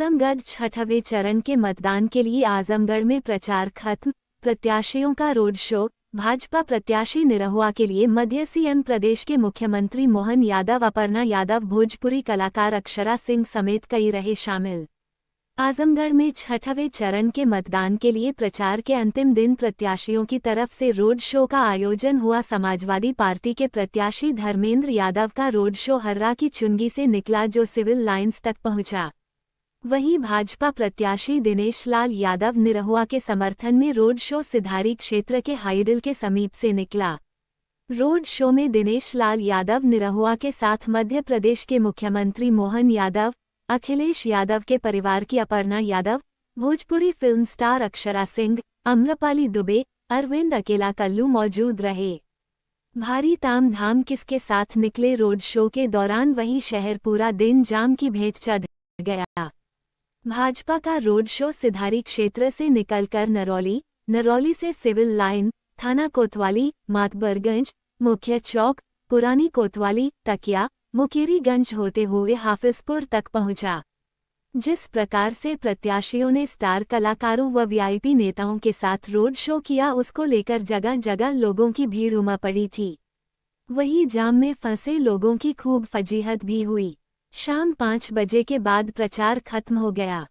आजमगढ़ छठवें चरण के मतदान के लिए आजमगढ़ में प्रचार खत्म प्रत्याशियों का रोड शो भाजपा प्रत्याशी निरहुआ के लिए मध्य सीएम प्रदेश के मुख्यमंत्री मोहन यादव अपर्णा यादव भोजपुरी कलाकार अक्षरा सिंह समेत कई रहे शामिल आजमगढ़ में छठवें चरण के मतदान के लिए प्रचार के अंतिम दिन प्रत्याशियों की तरफ से रोड शो का आयोजन हुआ समाजवादी पार्टी के प्रत्याशी धर्मेंद्र यादव का रोड शो हर्रा की चुनगी से निकला जो सिविल लाइंस तक पहुंचा वहीं भाजपा प्रत्याशी दिनेश लाल यादव निरहुआ के समर्थन में रोड शो सिधारी क्षेत्र के हाइडल के समीप से निकला रोड शो में दिनेश लाल यादव निरहुआ के साथ मध्य प्रदेश के मुख्यमंत्री मोहन यादव अखिलेश यादव के परिवार की अपर्णा यादव भोजपुरी फिल्म स्टार अक्षरा सिंह अम्रपाली दुबे अरविंद अकेला कल्लू मौजूद रहे भारी ताम धाम किसके साथ निकले रोड शो के दौरान वही शहर पूरा दिन जाम की भेंट चढ़ गया भाजपा का रोड शो सिधारी क्षेत्र से निकलकर नरौली नरौली से सिविल लाइन थाना कोतवाली मातबरगंज मुख्य चौक पुरानी कोतवाली तकिया मुकेरीगंज होते हुए हाफिजपुर तक पहुंचा जिस प्रकार से प्रत्याशियों ने स्टार कलाकारों व वीआईपी नेताओं के साथ रोड शो किया उसको लेकर जगह जगह लोगों की भीड़ उमा पड़ी थी वही जाम में फंसे लोगों की खूब फजीहत भी हुई शाम पाँच बजे के बाद प्रचार खत्म हो गया